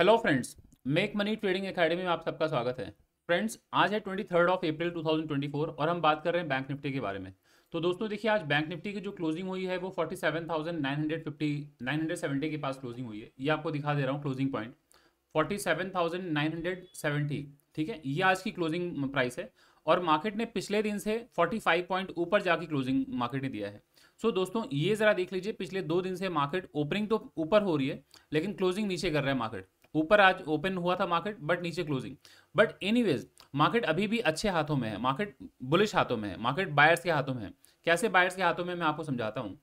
Hello friends Make Money Trading Academy में आप सबका स्वागत है फ्रेंड्स आज है ट्वेंटी थर्ड ऑफ अप्रैल 2024 और हम बात कर रहे हैं बैंक निफ्टी के बारे में तो दोस्तों देखिए आज बैंक निफ्टी की जो क्लोजिंग हुई है वो 47,950 970 के पास क्लोजिंग हुई है ये आपको दिखा दे रहा हूँ क्लोजिंग पॉइंट फोर्टी ठीक है ये आज की क्लोजिंग प्राइस है और मार्केट ने पिछले दिन से फोर्टी पॉइंट ऊपर जाके क्लोजिंग मार्केट ने दिया है सो so, दोस्तों ये ज़रा देख लीजिए पिछले दो दिन से मार्केट ओपनिंग तो ऊपर हो रही है लेकिन क्लोजिंग नीचे कर रहा है मार्केट ऊपर आज ओपन हुआ था मार्केट बट नीचे क्लोजिंग बट एनीवेज मार्केट अभी भी अच्छे हाथों में है मार्केट बुलिश हाथों में है मार्केट बायर्स के हाथों में है कैसे बायर्स के हाथों में मैं आपको समझाता हूँ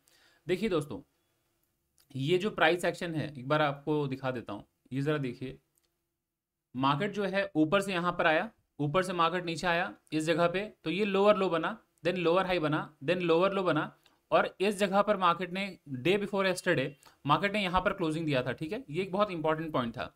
देखिए दोस्तों ये जो प्राइस एक्शन है एक बार आपको दिखा देता हूँ ये ज़रा देखिए मार्केट जो है ऊपर से यहाँ पर आया ऊपर से मार्केट नीचे आया इस जगह पे तो ये लोअर लो बना देन लोअर हाई बना देन लोअर लो बना और इस जगह पर मार्केट ने डे बिफोर एस्टरडे मार्केट ने यहाँ पर क्लोजिंग दिया था ठीक है ये एक बहुत इंपॉर्टेंट पॉइंट था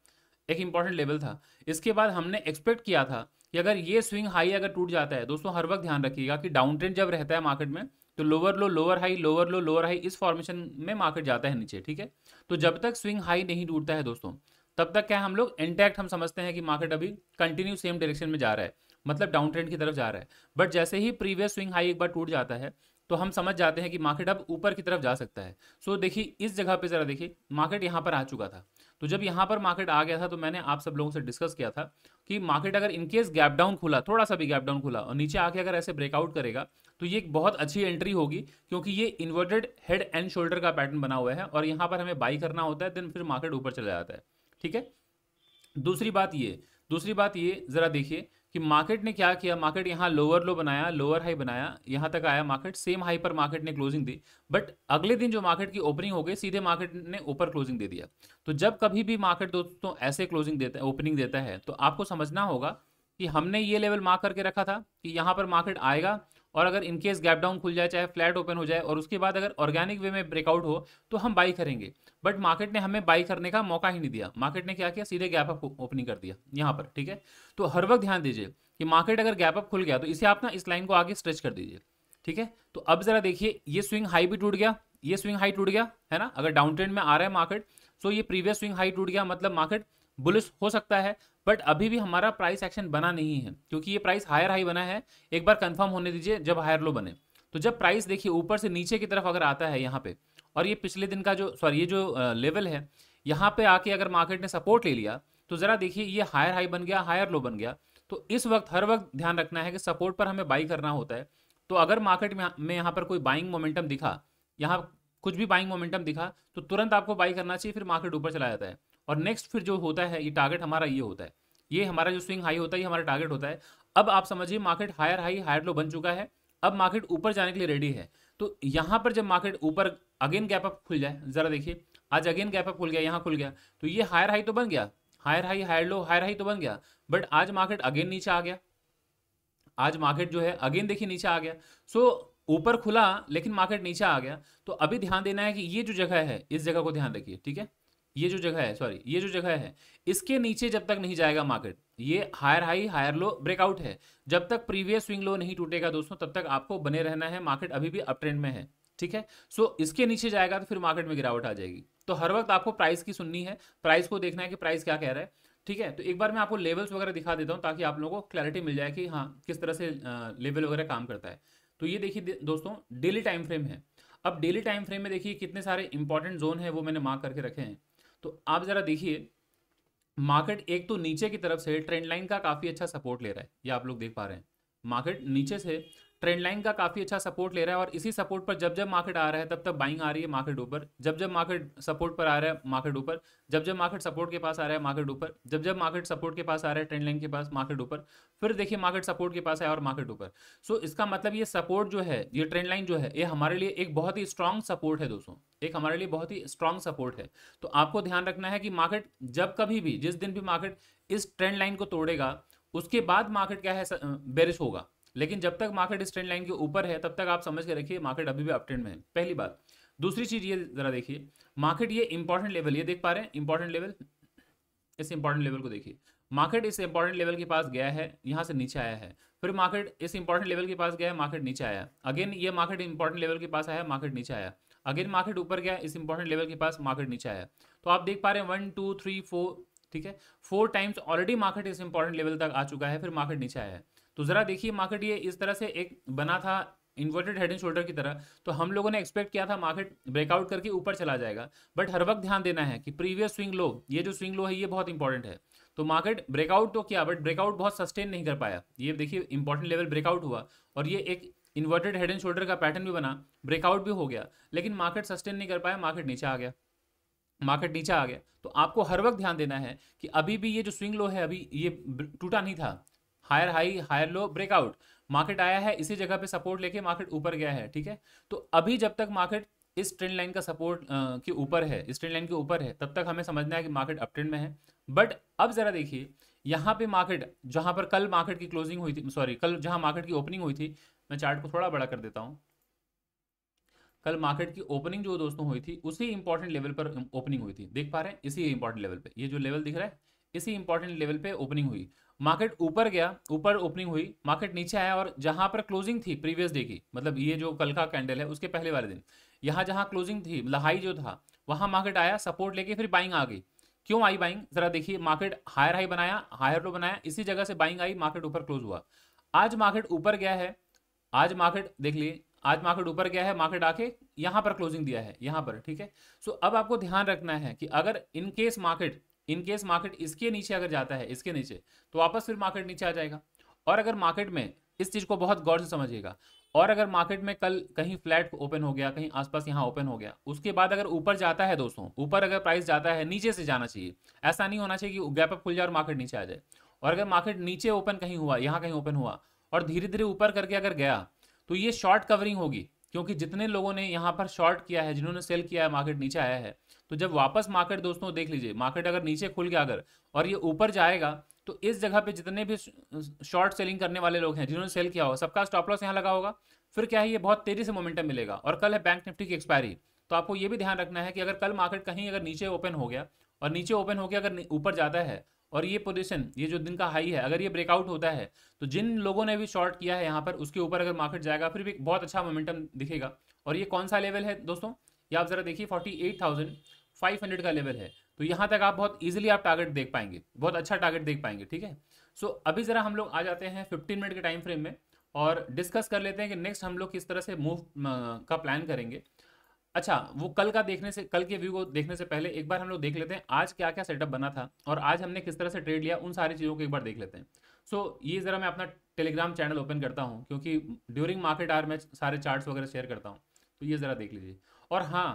एक इंपॉर्टेंट लेवल था इसके बाद हमने एक्सपेक्ट किया था कि अगर ये स्विंग हाई अगर टूट जाता है दोस्तों हर वक्त ध्यान रखिएगा कि डाउन ट्रेंड जब रहता है मार्केट में तो lower low lower high lower low lower high इस फॉर्मेशन में मार्केट जाता है नीचे ठीक है तो जब तक स्विंग हाई नहीं टूटता है दोस्तों तब तक क्या हम लोग इंटैक्ट हम समझते हैं कि मार्केट अभी कंटिन्यू सेम डायरेक्शन में जा रहा है मतलब डाउन ट्रेंड की तरफ जा रहा है बट जैसे ही प्रीवियस स्विंग हाई एक बार टूट जाता है तो हम समझ जाते हैं कि मार्केट अब ऊपर की तरफ जा सकता है सो so, देखिए इस जगह पे ज़रा देखिए मार्केट यहाँ पर आ चुका था तो जब यहाँ पर मार्केट आ गया था तो मैंने आप सब लोगों से डिस्कस किया था कि मार्केट अगर इनकेस गैप डाउन खुला थोड़ा सा भी गैप डाउन खुला और नीचे आके अगर ऐसे ब्रेकआउट करेगा तो ये एक बहुत अच्छी एंट्री होगी क्योंकि ये इन्वर्टेड हेड एंड शोल्डर का पैटर्न बना हुआ है और यहाँ पर हमें बाई करना होता है देन फिर मार्केट ऊपर चला जाता है ठीक है दूसरी बात ये दूसरी बात ये ज़रा देखिए कि मार्केट ने क्या किया मार्केट यहाँ लोअर लो बनाया लोअर हाई बनाया यहाँ तक आया मार्केट सेम हाई पर मार्केट ने क्लोजिंग दी बट अगले दिन जो मार्केट की ओपनिंग हो गई सीधे मार्केट ने ऊपर क्लोजिंग दे दिया तो जब कभी भी मार्केट दोस्तों ऐसे क्लोजिंग देता है ओपनिंग देता है तो आपको समझना होगा कि हमने ये लेवल मार्क करके रखा था कि यहाँ पर मार्केट आएगा और अगर इनकेस गैप डाउन खुल जाए चाहे फ्लैट ओपन हो जाए और उसके बाद अगर ऑर्गेनिक वे में ब्रेकआउट हो तो हम बाई करेंगे बट मार्केट ने हमें बाई करने का मौका ही नहीं दिया मार्केट ने क्या किया सीधे गैप अप ओपनिंग कर दिया यहाँ पर ठीक है तो हर वक्त ध्यान दीजिए कि मार्केट अगर गैप अप खुल गया तो इसे आप ना इस लाइन को आगे स्ट्रेच कर दीजिए ठीक है तो अब जरा देखिए ये स्विंग हाई भी टूट गया ये स्विंग हाई टूट गया है ना अगर डाउन ट्रेंड में आ रहा है मार्केट सो तो ये प्रीवियस स्विंग हाई टूट गया मतलब मार्केट बुलिश हो सकता है बट अभी भी हमारा प्राइस एक्शन बना नहीं है क्योंकि ये प्राइस हायर हाई बना है एक बार कंफर्म होने दीजिए जब हायर लो बने तो जब प्राइस देखिए ऊपर से नीचे की तरफ अगर आता है यहाँ पे और ये पिछले दिन का जो सॉरी ये जो लेवल है यहाँ पे आके अगर मार्केट ने सपोर्ट ले लिया तो ज़रा देखिए ये हायर हाई बन गया हायर लो बन गया तो इस वक्त हर वक्त ध्यान रखना है कि सपोर्ट पर हमें बाई करना होता है तो अगर मार्केट में में यहाँ पर कोई बाइंग मोमेंटम दिखा यहाँ कुछ भी बाइंग मोमेंटम दिखा तो तुरंत आपको बाई करना चाहिए फिर मार्केट ऊपर चला जाता है और नेक्स्ट फिर जो होता है ये टारगेट हमारा ये होता है ये हमारा जो स्विंग हाई होता है ये हमारा टारगेट होता है अब आप समझिए market higher high higher low बन चुका है अब मार्केट ऊपर जाने के लिए रेडी है तो यहाँ पर जब मार्केट ऊपर अगेन गैप अप खुल जाए जरा देखिए आज अगेन गैप अप खुल गया यहाँ खुल गया तो ये हायर हाई तो बन गया higher high higher low higher high तो बन गया बट आज मार्केट अगेन नीचे आ गया आज मार्केट जो है अगेन देखिए नीचे आ गया सो ऊपर खुला लेकिन मार्केट नीचे आ गया तो अभी ध्यान देना है कि ये जो जगह है इस जगह को ध्यान रखिए ठीक है ये जो जगह है सॉरी ये जो जगह है इसके नीचे जब तक नहीं जाएगा मार्केट ये higher high higher low breakout है जब तक प्रीवियस स्विंग लो नहीं टूटेगा दोस्तों तब तक आपको बने रहना है मार्केट अभी भी अपट्रेंड में है ठीक है सो so, इसके नीचे जाएगा तो फिर मार्केट में गिरावट आ जाएगी तो हर वक्त आपको प्राइस की सुननी है प्राइस को देखना है कि प्राइस क्या कह रहा है ठीक है तो एक बार मैं आपको लेवल्स वगैरह दिखा देता हूँ ताकि आप लोगों को क्लैरिटी मिल जाए कि हाँ किस तरह से लेवल वगैरह काम करता है तो ये देखिए दोस्तों डेली टाइम फ्रेम है अब डेली टाइम फ्रेम में देखिए कितने सारे इंपॉर्टेंट जोन है वो मैंने मार्क करके रखे हैं तो आप ज़रा देखिए मार्केट एक तो नीचे की तरफ से ट्रेंड लाइन का काफ़ी अच्छा सपोर्ट ले रहा है ये आप लोग देख पा रहे हैं मार्केट नीचे से ट्रेंड लाइन का काफ़ी अच्छा सपोर्ट ले रहा है और इसी सपोर्ट पर जब जब मार्केट आ रहा है तब तब बाइंग आ रही है मार्केट ऊपर जब जब मार्केट सपोर्ट पर आ रहा है मार्केट ऊपर जब जब मार्केट सपोर्ट के पास आ रहा है मार्केट ऊपर जब जब मार्केट सपोर्ट के पास आ रहा है ट्रेंड लाइन के पास मार्केट ऊपर फिर देखिए मार्केट सपोर्ट के पास आया और मार्केट ऊपर सो इसका मतलब ये सपोर्ट जो है ये ट्रेंड लाइन जो है ये हमारे लिए एक बहुत ही स्ट्रांग सपोर्ट है दोस्तों एक हमारे लिए बहुत ही स्ट्रांग सपोर्ट है तो आपको ध्यान रखना है कि मार्केट जब कभी भी जिस दिन भी मार्केट इस ट्रेंड लाइन को तोड़ेगा उसके बाद मार्केट क्या है बेरिश होगा लेकिन जब तक मार्केट इस ट्रेंड लाइन के ऊपर है तब तक आप समझ के रखिए मार्केट अभी भी अप ट्रेंड में है पहली बात दूसरी चीज ये जरा देखिए मार्केट ये इंपॉर्टेंट लेवल ये देख पा रहे हैं इंपॉर्टेंट लेवल इस इंपॉर्टेंट लेवल को देखिए मार्केट इस इंपॉर्टेंट लेवल के पास गया है यहाँ से नीचे आया है फिर मार्केट इस इंपॉर्टेंट लेवल के पास गया है मार्केट नीचे आया अगेन ये मार्केट इंपॉर्टेंट लेवल के पास आया मार्केट नीचे आया अगेन मार्केट ऊपर गया इस इंपॉर्टेंट लेवल के पास मार्केट नीचे आया तो आप देख पा रहे हैं वन टू थ्री फोर ठीक है फोर टाइम्स ऑलरेडी मार्केट इस इंपॉर्टेंट लेवल तक आ चुका है फिर मार्केट नीचे आया है तो ज़रा देखिए मार्केट ये इस तरह से एक बना था इन्वर्टेड हेड एंड शोल्डर की तरह तो हम लोगों ने एक्सपेक्ट किया था मार्केट ब्रेकआउट करके ऊपर चला जाएगा बट हर वक्त ध्यान देना है कि प्रीवियस स्विंग लो ये जो स्विंग लो है ये बहुत इंपॉर्टेंट है तो मार्केट ब्रेकआउट तो किया बट ब्रेकआउट बहुत सस्टेन नहीं कर पाया ये देखिए इंपॉर्टेंट लेवल ब्रेकआउट हुआ और ये एक इन्वर्टेड हेड एंड शोल्डर का पैटर्न भी बना ब्रेकआउट भी हो गया लेकिन मार्केट सस्टेन नहीं कर पाया मार्केट नीचे आ गया मार्केट नीचे आ गया तो आपको हर वक्त ध्यान देना है कि अभी भी ये जो स्विंग लो है अभी ये टूटा नहीं था higher high higher low breakout market आया है इसी जगह पे सपोर्ट लेके मार्केट ऊपर गया है ठीक है तो अभी जब तक मार्केट इस ट्रेंड लाइन का सपोर्ट के ऊपर है इस ट्रेंड लाइन के ऊपर है तब तक हमें समझना है कि मार्केट अप ट्रेंड में है बट अब जरा देखिए यहाँ पे मार्केट जहाँ पर कल मार्केट की क्लोजिंग हुई थी सॉरी कल जहाँ मार्केट की ओपनिंग हुई थी मैं चार्ट को थोड़ा बड़ा कर देता हूँ कल मार्केट की ओपनिंग जो दोस्तों हुई थी उसी इंपॉर्टेंट लेवल पर ओपनिंग हुई थी देख पा रहे हैं इसी इंपॉर्टेंट लेवल पर ये जो लेवल दिख रहा है किसी इंपॉर्टेंट लेवल पे ओपनिंग हुई मार्केट ऊपर गया ऊपर ओपनिंग हुई मार्केट नीचे आया और जहां पर क्लोजिंग थी प्रीवियस डे की मतलब ये जो कल का कैंडल है उसके पहले वाले दिन यहाँ जहाँ क्लोजिंग थी मतलब हाई जो था वहां मार्केट आया सपोर्ट लेके फिर बाइंग आ गई क्यों आई बाइंग जरा देखिए मार्केट हायर हाई बनाया हायर लो बनाया इसी जगह से बाइंग आई मार्केट ऊपर क्लोज हुआ आज मार्केट ऊपर गया है आज मार्केट देख लिए आज मार्केट ऊपर गया है मार्केट आके यहां पर क्लोजिंग दिया है यहां पर ठीक है सो अब आपको ध्यान रखना है कि अगर in case market in case market इसके नीचे अगर जाता है इसके नीचे तो वापस फिर मार्केट नीचे आ जाएगा और अगर मार्केट में इस चीज़ को बहुत गौर से समझिएगा और अगर मार्केट में कल कहीं फ्लैट ओपन हो गया कहीं आसपास यहाँ ओपन हो गया उसके बाद अगर ऊपर जाता है दोस्तों ऊपर अगर प्राइस जाता है नीचे से जाना चाहिए ऐसा नहीं होना चाहिए कि गैप अप खुल जाए और मार्केट नीचे आ जाए और अगर मार्केट नीचे ओपन कहीं हुआ यहाँ कहीं ओपन हुआ और धीरे धीरे ऊपर करके अगर गया तो ये शॉर्ट कवरिंग होगी क्योंकि जितने लोगों ने यहाँ पर शॉर्ट किया है जिन्होंने सेल किया है मार्केट नीचे आया है तो जब वापस मार्केट दोस्तों देख लीजिए मार्केट अगर नीचे खुल गया अगर और ये ऊपर जाएगा तो इस जगह पे जितने भी शॉर्ट सेलिंग करने वाले लोग हैं जिन्होंने सेल किया हो सबका स्टॉप लॉस यहाँ लगा होगा फिर क्या है ये बहुत तेजी से मोमेंटम मिलेगा और कल है बैंक निफ्टी की एक्सपायरी तो आपको ये भी ध्यान रखना है कि अगर कल मार्केट कहीं अगर नीचे ओपन हो गया और नीचे ओपन हो गया अगर ऊपर जाता है और ये पोजीशन ये जो दिन का हाई है अगर ये ब्रेकआउट होता है तो जिन लोगों ने भी शॉर्ट किया है यहाँ पर उसके ऊपर अगर मार्केट जाएगा फिर भी बहुत अच्छा मोमेंटम दिखेगा और ये कौन सा लेवल है दोस्तों ये आप ज़रा देखिए फोर्टी एट थाउजेंड 500 का लेवल है तो यहाँ तक आप बहुत ईजिली आप टारगेट देख पाएंगे बहुत अच्छा टारगेट देख पाएंगे ठीक है सो अभी ज़रा हम लोग आ जाते हैं फिफ्टीन मिनट के टाइम फ्रेम में और डिस्कस कर लेते हैं कि नेक्स्ट हम लोग किस तरह से मूव का प्लान करेंगे अच्छा वो कल का देखने से कल के व्यू को देखने से पहले एक बार हम लोग देख लेते हैं आज क्या क्या सेटअप बना था और आज हमने किस तरह से ट्रेड लिया उन सारी चीज़ों को एक बार देख लेते हैं सो so, ये ज़रा मैं अपना टेलीग्राम चैनल ओपन करता हूँ क्योंकि ड्यूरिंग मार्केट आर मैं सारे चार्ट्स वगैरह शेयर करता हूँ तो ये ज़रा देख लीजिए और हाँ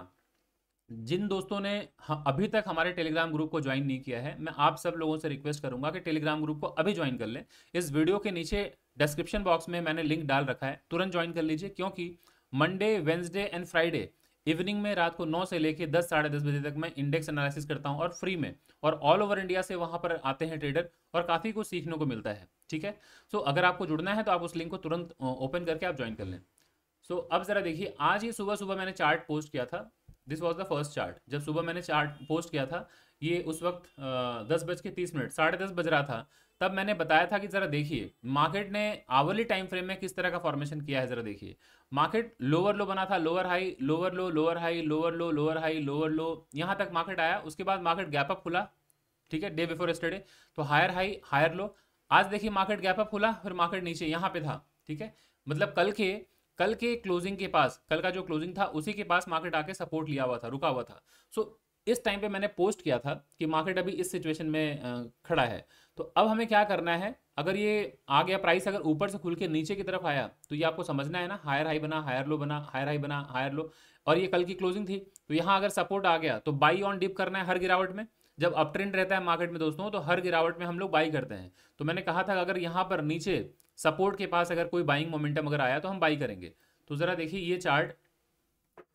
जिन दोस्तों ने अभी तक हमारे टेलीग्राम ग्रुप को ज्वाइन नहीं किया है मैं आप सब लोगों से रिक्वेस्ट करूंगा कि टेलीग्राम ग्रुप को अभी ज्वाइन कर लें इस वीडियो के नीचे डिस्क्रिप्शन बॉक्स में मैंने लिंक डाल रखा है तुरंत ज्वाइन कर लीजिए क्योंकि Monday Wednesday and Friday evening में रात को नौ से लेकर दस साढ़े दस बजे तक मैं इंडेक्स एनालिसिस करता हूँ और फ्री में और ऑल ओवर इंडिया से वहां पर आते हैं ट्रेडर और काफ़ी कुछ सीखने को मिलता है ठीक है सो so, अगर आपको जुड़ना है तो आप उस लिंक को तुरंत ओपन करके आप ज्वाइन कर लें सो so, अब ज़रा देखिए आज ही सुबह सुबह मैंने चार्ट पोस्ट किया था this was the first chart जब सुबह मैंने चार्ट पोस्ट किया था ये उस वक्त दस बज के तीस मिनट साढ़े दस बज रहा था तब मैंने बताया था कि ज़रा देखिए मार्केट ने आवरली टाइम फ्रेम में किस तरह का फॉर्मेशन किया है ज़रा देखिए मार्केट लोअर लो बना था lower high lower low lower high lower low lower high lower low यहाँ तक मार्केट आया उसके बाद मार्केट गैप अप खुला ठीक है डे बिफोर स्टडे तो हायर हाई हायर लो आज देखिए मार्केट गैप अप खुला फिर मार्केट नीचे यहाँ पे था ठीक है मतलब कल के कल के क्लोजिंग के पास कल का जो क्लोजिंग था उसी के पास मार्केट आके सपोर्ट लिया हुआ था रुका हुआ था सो so, इस टाइम पे मैंने पोस्ट किया था कि मार्केट अभी इस सिचुएशन में खड़ा है तो अब हमें क्या करना है अगर ये आ गया प्राइस अगर ऊपर से खुल के नीचे की तरफ आया तो ये आपको समझना है ना हायर हाई बना हायर लो बना हायर हाई बना हायर लो और ये कल की क्लोजिंग थी तो यहाँ अगर सपोर्ट आ गया तो बाई ऑन डिप करना है हर गिरावट में जब अप ट्रेंड रहता है मार्केट में दोस्तों तो हर गिरावट में हम लोग बाई करते हैं तो मैंने कहा था अगर यहाँ पर नीचे सपोर्ट के पास अगर कोई बाइंग मोमेंटम अगर आया तो हम बाई करेंगे तो ज़रा देखिए ये चार्ट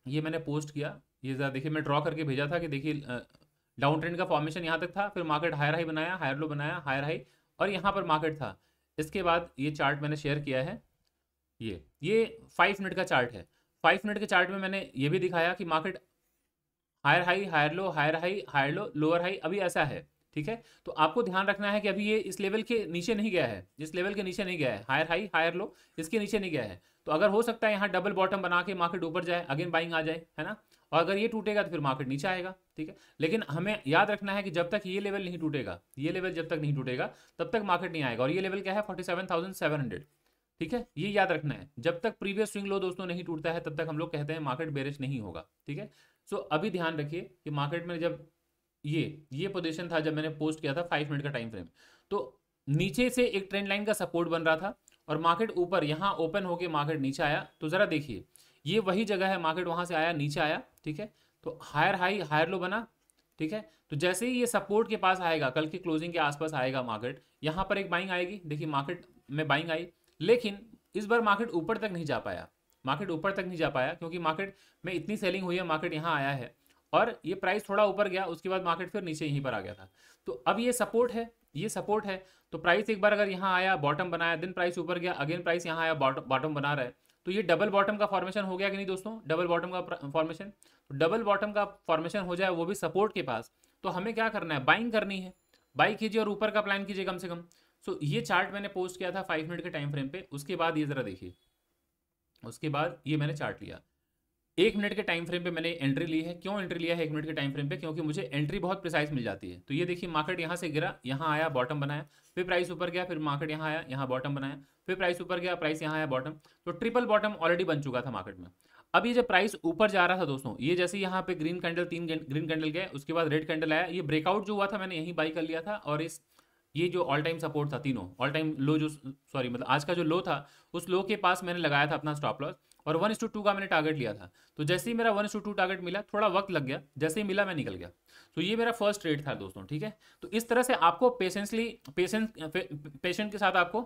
ये मैंने पोस्ट किया ये ज़रा देखिए मैं ड्रॉ करके भेजा था कि देखिए डाउन ट्रेंड का फॉर्मेशन यहाँ तक था फिर मार्केट हायर हाई बनाया हायर लो बनाया हायर हाई और यहाँ पर मार्केट था इसके बाद ये चार्ट मैंने शेयर किया है ये ये फाइव मिनट का चार्ट है फाइव मिनट के चार्ट में मैंने ये भी हम्म। दिखाया कि market higher high higher low higher high higher low lower high अभी ऐसा है ठीक है तो आपको ध्यान रखना है कि अभी ये इस लेवल के नीचे नहीं गया है जिस लेवल के नीचे नहीं गया है हायर हाई हायर लो इसके नीचे नहीं गया है तो अगर हो सकता है यहाँ डबल बॉटम बना के मार्केट ऊपर जाए अगेन बाइंग आ जाए है ना और अगर ये टूटेगा तो फिर मार्केट नीचे आएगा ठीक है लेकिन हमें याद रखना है कि जब तक ये लेवल नहीं टूटेगा ये लेवल जब तक नहीं टूटेगा तब तक मार्केट नहीं आएगा और ये लेवल क्या है forty seven thousand seven hundred ठीक है ये याद रखना है जब तक प्रीवियस स्विंग लो दोस्तों नहीं टूटता है तब तक हम लोग कहते हैं मार्केट बेरिश नहीं होगा ठीक है सो अभी ध्यान रखिए कि मार्केट में जब ये ये पोजिशन था जब मैंने पोस्ट किया था फाइव मिनट का टाइम फ्रेम तो नीचे से एक ट्रेंड लाइन का सपोर्ट बन रहा था और मार्केट ऊपर यहाँ ओपन होके मार्केट नीचे आया तो ज़रा देखिए ये वही जगह है मार्केट वहां से आया नीचे आया ठीक है तो हायर हाई हायर लो बना ठीक है तो जैसे ही ये सपोर्ट के पास आएगा कल की क्लोजिंग के आसपास आएगा मार्केट यहाँ पर एक बाइंग आएगी देखिए मार्केट में बाइंग आई लेकिन इस बार मार्केट ऊपर तक नहीं जा पाया मार्केट ऊपर तक नहीं जा पाया क्योंकि मार्केट में इतनी सेलिंग हुई है मार्केट यहाँ आया है और ये प्राइस थोड़ा ऊपर गया उसके बाद मार्केट फिर नीचे यहीं पर आ गया था तो अब ये सपोर्ट है ये सपोर्ट है तो प्राइस एक बार अगर यहाँ आया बॉटम बनाया दिन प्राइस ऊपर गया अगेन प्राइस यहाँ आया बॉटम बना रहा है तो ये डबल बॉटम का फॉर्मेशन हो गया कि नहीं दोस्तों डबल बॉटम का फॉर्मेशन तो डबल बॉटम का फॉर्मेशन हो जाए वो भी सपोर्ट के पास तो हमें क्या करना है बाइंग करनी है बाई कीजिए और ऊपर का प्लान कीजिए कम से कम सो so, ये चार्ट मैंने पोस्ट किया था फाइव मिनट के टाइम फ्रेम पे उसके बाद ये ज़रा देखिए उसके बाद ये मैंने चार्ट लिया एक मिनट के टाइम फ्रेम पे मैंने एंट्री ली है क्यों एंट्री लिया है एक मिनट के टाइम फ्रेम पे क्योंकि मुझे एंट्री बहुत प्रिसाइज मिल जाती है तो ये देखिए मार्केट यहाँ से गिरा यहाँ आया बॉटम बनाया फिर प्राइस ऊपर गया फिर मार्केट यहाँ आया यहाँ बॉटम बनाया फिर प्राइस ऊपर गया प्राइस यहाँ आया बॉटम तो ट्रिपल बॉटम ऑलरेडी बन चुका था मार्केट में अब ये जब प्राइस ऊपर जा रहा था दोस्तों ये जैसे यहाँ पे ग्रीन कैंडल तीन ग्रीन कैंडल गए उसके बाद रेड कैंडल आया ये ब्रेकआउट जो हुआ था मैंने यहीं बाई कर लिया था और इस ये जो ऑल टाइम सपोर्ट था तीनों ऑल टाइम लो जो सॉरी मतलब आज का जो लो था उस लो के पास मैंने लगाया था अपना स्टॉप लॉस और वन इस टू टू का मैंने टारगेट लिया था तो जैसे ही मेरा वन इस टू टारगेट मिला थोड़ा वक्त लग गया जैसे ही मिला मैं निकल गया तो ये मेरा फर्स्ट ट्रेड था दोस्तों ठीक है तो इस तरह से आपको पेशेंसली पेशेंस पेशेंट के साथ आपको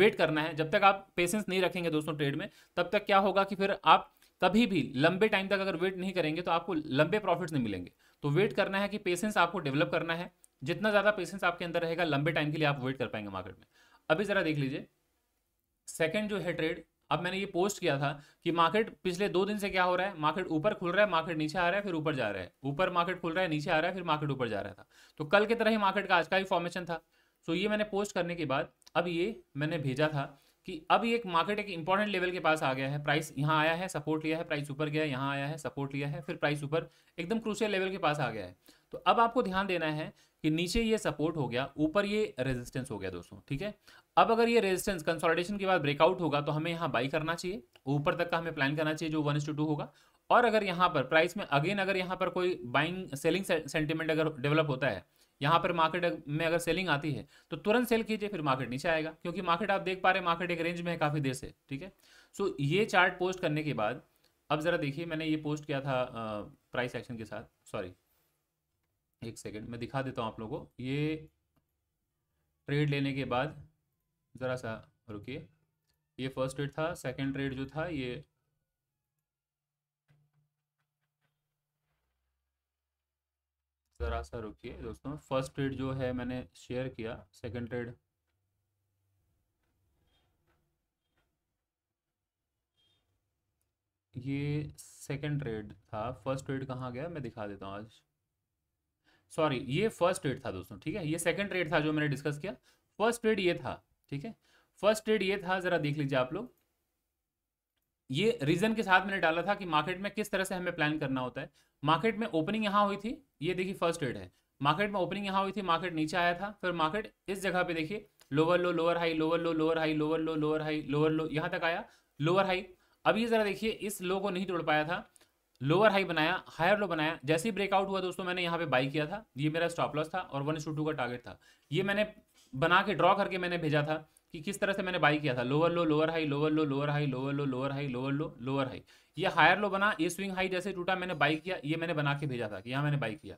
वेट करना है जब तक आप पेशेंस नहीं रखेंगे दोस्तों ट्रेड में तब तक क्या होगा कि फिर आप तभी भी लंबे टाइम तक अगर वेट नहीं करेंगे तो आपको लंबे प्रॉफिट्स नहीं मिलेंगे तो वेट करना है कि पेशेंस आपको डेवलप करना है जितना ज़्यादा पेशेंस आपके अंदर रहेगा लंबे टाइम के लिए आप वेट कर पाएंगे मार्केट में अभी ज़रा देख लीजिए सेकेंड जो है ट्रेड अब मैंने ये पोस्ट किया था कि मार्केट पिछले दो दिन से क्या हो रहा है मार्केट ऊपर खुल रहा है मार्केट नीचे आ रहा है फिर ऊपर जा रहा है ऊपर मार्केट खुल रहा है नीचे आ रहा है फिर मार्केट ऊपर जा रहा था तो कल की तरह ही मार्केट का आज का ही फॉर्मेशन था तो ये मैंने पोस्ट करने के बाद अब ये मैंने भेजा था कि अब ये एक मार्केट एक इंपॉर्टेंट लेवल के पास आ गया है प्राइस यहाँ आया है सपोर्ट लिया है प्राइस ऊपर गया है यहाँ आया है सपोर्ट लिया है फिर प्राइस ऊपर एकदम क्रूशियल लेवल के पास आ गया है तो अब आपको ध्यान देना है कि नीचे ये सपोर्ट हो गया ऊपर ये रेजिस्टेंस हो गया दोस्तों ठीक है अब अगर ये रेजिस्टेंस कंसोलिडेशन के बाद ब्रेकआउट होगा तो हमें यहाँ बाई करना चाहिए ऊपर तक का हमें प्लान करना चाहिए जो वन टू होगा और अगर यहाँ पर प्राइस में अगेन अगर यहाँ पर कोई बाइंग सेलिंग सेंटिमेंट अगर डेवलप होता है यहाँ पर मार्केट में अगर सेलिंग आती है तो तुरंत सेल कीजिए फिर मार्केट नीचे आएगा क्योंकि मार्केट आप देख पा रहे हैं मार्केट एक रेंज में है काफ़ी देर से ठीक है सो ये चार्ट पोस्ट करने के बाद अब ज़रा देखिए मैंने ये पोस्ट किया था प्राइस एक्शन के साथ सॉरी एक सेकेंड मैं दिखा देता हूँ आप लोगों को ये ट्रेड लेने के बाद ज़रा सा रुकिए ये फर्स्ट ट्रेड था सेकेंड ट्रेड जो था ये ज़रा सा रुकिए दोस्तों फर्स्ट ट्रेड जो है मैंने शेयर किया सेकंड ट्रेड ये सेकंड ट्रेड था फर्स्ट ट्रेड कहाँ गया मैं दिखा देता हूँ आज सॉरी ये फर्स्ट ट्रेड था दोस्तों ठीक है ये सेकंड ट्रेड था जो मैंने डिस्कस किया फर्स्ट ट्रेड ये था ठीक है फर्स्ट ट्रेड ये था ज़रा देख लीजिए आप लोग ये रीजन के साथ मैंने डाला था कि मार्केट में किस तरह से हमें प्लान करना होता है मार्केट में ओपनिंग यहाँ हुई थी ये देखिए फर्स्ट एड है मार्केट में ओपनिंग यहाँ हुई थी मार्केट नीचे आया था फिर मार्केट इस जगह पे देखिए lower low lower high lower low lower high lower low lower high lower low यहाँ तक आया लोअर हाई अब ये जरा देखिए इस लो को नहीं तोड़ पाया था लोअर हाई बनाया हायर लो बनाया जैसे ही ब्रेकआउट हुआ दोस्तों मैंने यहाँ पे बाई किया था ये मेरा स्टॉप लॉस था और वन का टारगेट था ये मैंने बना के ड्रॉ करके मैंने भेजा था कि किस तरह से मैंने बाई किया था lower low lower high lower low lower high lower low lower high lower low lower high ये हायर लो बना ये स्विंग हाई जैसे टूटा मैंने बाई किया ये मैंने बना के भेजा था कि यहाँ मैंने बाई किया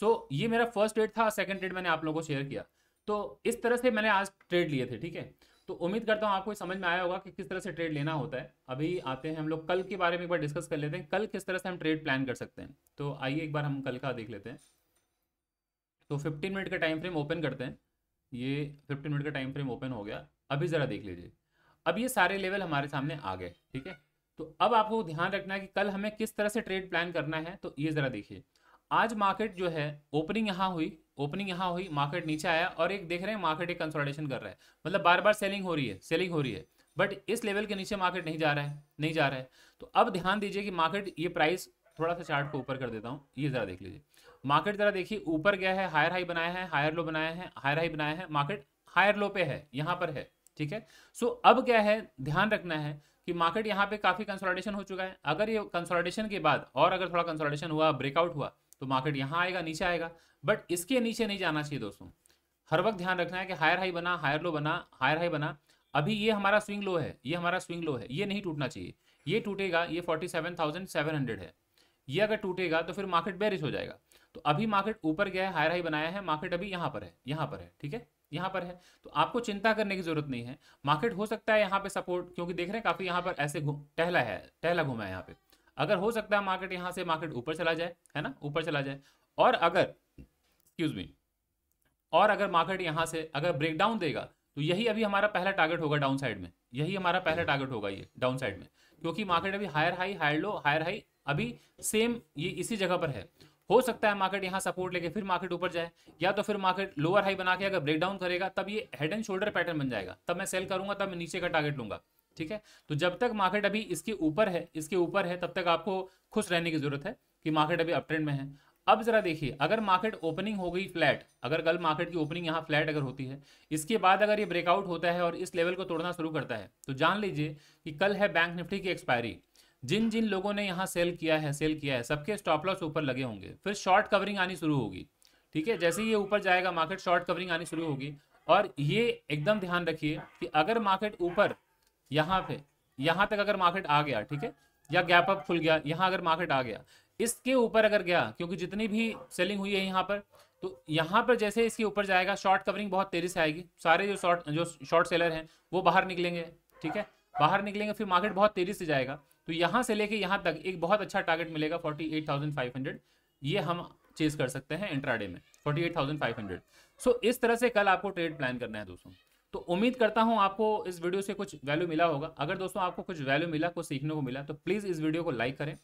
सो ये मेरा फर्स्ट ट्रेड था सेकंड ट्रेड मैंने आप लोगों को शेयर किया तो इस तरह से मैंने आज ट्रेड लिए थे ठीक है तो उम्मीद करता हूँ आपको समझ में आया होगा कि किस तरह से ट्रेड लेना होता है अभी आते हैं हम लोग कल के बारे में एक बार डिस्कस कर लेते हैं कल किस तरह से हम ट्रेड प्लान कर सकते हैं तो आइए एक बार हम कल का देख लेते हैं तो 15 मिनट का टाइम फ्रेम ओपन करते हैं ये 15 मिनट का टाइम फ्रेम ओपन हो गया अभी ज़रा देख लीजिए अब ये सारे लेवल हमारे सामने आ गए ठीक है तो अब आपको ध्यान रखना है कि कल हमें किस तरह से ट्रेड प्लान करना है तो ये ज़रा देखिए आज मार्केट जो है ओपनिंग यहाँ हुई ओपनिंग यहाँ हुई मार्केट नीचे आया और एक देख रहे हैं मार्केट एक कंसोलिडेशन कर रहा है मतलब बार बार सेलिंग हो रही है सेलिंग हो रही है बट इस लेवल के नीचे मार्केट नहीं जा रहा है नहीं जा रहा है तो अब ध्यान दीजिए कि मार्केट ये प्राइस थोड़ा सा चार्ट को ऊपर कर देता हूँ ये ज़रा देख लीजिए मार्केट ज़रा देखिए ऊपर गया है हायर हाई बनाया है हायर लो बनाया है हायर हाई बनाया है मार्केट हायर लो पे है यहाँ पर है ठीक है सो so, अब क्या है ध्यान रखना है कि मार्केट यहाँ पे काफ़ी कंसोलिडेशन हो चुका है अगर ये कंसोलिडेशन के बाद और अगर थोड़ा कंसोलिडेशन हुआ ब्रेकआउट हुआ तो मार्केट यहाँ आएगा नीचे आएगा बट इसके नीचे नहीं जाना चाहिए दोस्तों हर वक्त ध्यान रखना है कि हायर हाई बना हायर लो बना हायर हाई बना अभी ये हमारा स्विंग लो है ये हमारा स्विंग लो है ये नहीं टूटना चाहिए ये टूटेगा ये forty seven thousand seven hundred है ये अगर टूटेगा तो फिर मार्केट बेरिश हो जाएगा तो अभी मार्केट ऊपर गया है हायर हाई बनाया है मार्केट अभी यहाँ पर है यहाँ पर है ठीक है यहाँ पर है तो आपको चिंता करने की जरूरत नहीं है मार्केट हो सकता है यहाँ पे सपोर्ट क्योंकि देख रहे हैं काफी यहाँ पर ऐसे टहला है टहला घूमा है यहाँ पे अगर हो सकता है मार्केट यहाँ से मार्केट ऊपर चला जाए है ना ऊपर चला जाए और अगर एक्सक्यूज मी और अगर मार्केट यहाँ से अगर ब्रेकडाउन देगा तो यही अभी हमारा पहला टारगेट होगा डाउन साइड में यही हमारा पहला टारगेट हम्म। होगा ये डाउन साइड में क्योंकि मार्केट अभी higher high higher low higher high अभी सेम ये इसी जगह पर है हो सकता है मार्केट यहाँ सपोर्ट लेके फिर मार्केट ऊपर जाए या तो फिर मार्केट लोअर हाई बना के अगर ब्रेकडाउन करेगा तब ये हेड एंड शोल्डर पैटर्न बन जाएगा तब मैं सेल करूंगा तब मैं नीचे का टारगेट लूंगा ठीक है तो जब तक मार्केट अभी इसके ऊपर है इसके ऊपर है तब तक आपको खुश रहने की जरूरत है कि मार्केट अभी अपट्रेंड में है अब जरा देखिए अगर मार्केट ओपनिंग हो गई फ्लैट अगर कल मार्केट की ओपनिंग यहाँ फ्लैट अगर होती है इसके बाद अगर ये ब्रेकआउट होता है और इस लेवल को तोड़ना शुरू करता है तो जान लीजिए कि कल है बैंक निफ्टी की एक्सपायरी जिन जिन लोगों ने यहाँ सेल किया है सेल किया है सबके स्टॉप लॉस ऊपर लगे होंगे फिर शॉर्ट कवरिंग आनी शुरू होगी ठीक है जैसे ही ये ऊपर जाएगा मार्केट शॉर्ट कवरिंग आनी शुरू होगी और ये एकदम ध्यान रखिए कि अगर मार्केट ऊपर यहाँ पे यहाँ तक अगर मार्केट आ गया ठीक है या गैप अप खुल गया यहाँ अगर मार्केट आ गया इसके ऊपर अगर गया क्योंकि जितनी भी सेलिंग हुई है यहाँ पर तो यहाँ पर जैसे इसके ऊपर जाएगा शॉर्ट कवरिंग बहुत तेजी से आएगी सारे जो शॉर्ट जो शॉर्ट सेलर हैं वो बाहर निकलेंगे ठीक है बाहर निकलेंगे फिर मार्केट बहुत तेजी से जाएगा तो यहाँ से लेके यहाँ तक एक बहुत अच्छा टारगेट मिलेगा 48,500 ये हम चेज कर सकते हैं इंट्राडे में 48,500 सो so, इस तरह से कल आपको ट्रेड प्लान करना है दोस्तों तो उम्मीद करता हूँ आपको इस वीडियो से कुछ वैल्यू मिला होगा अगर दोस्तों आपको कुछ वैल्यू मिला कुछ सीखने को मिला तो प्लीज़ इस वीडियो को लाइक करें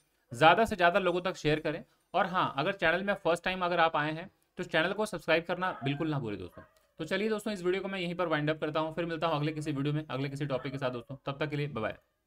ज़्यादा से ज़्यादा लोगों तक शेयर करें और हाँ अगर चैनल में फर्स्ट टाइम अगर आप आए हैं तो चैनल को सब्सक्राइब करना बिल्कुल ना भूलें दोस्तों तो चलिए दोस्तों इस वीडियो को मैं यहीं पर वाइंड अप करता हूँ फिर मिलता हूँ अगले किसी वीडियो में अगले किसी टॉपिक के साथ दोस्तों तब तक के लिए बाय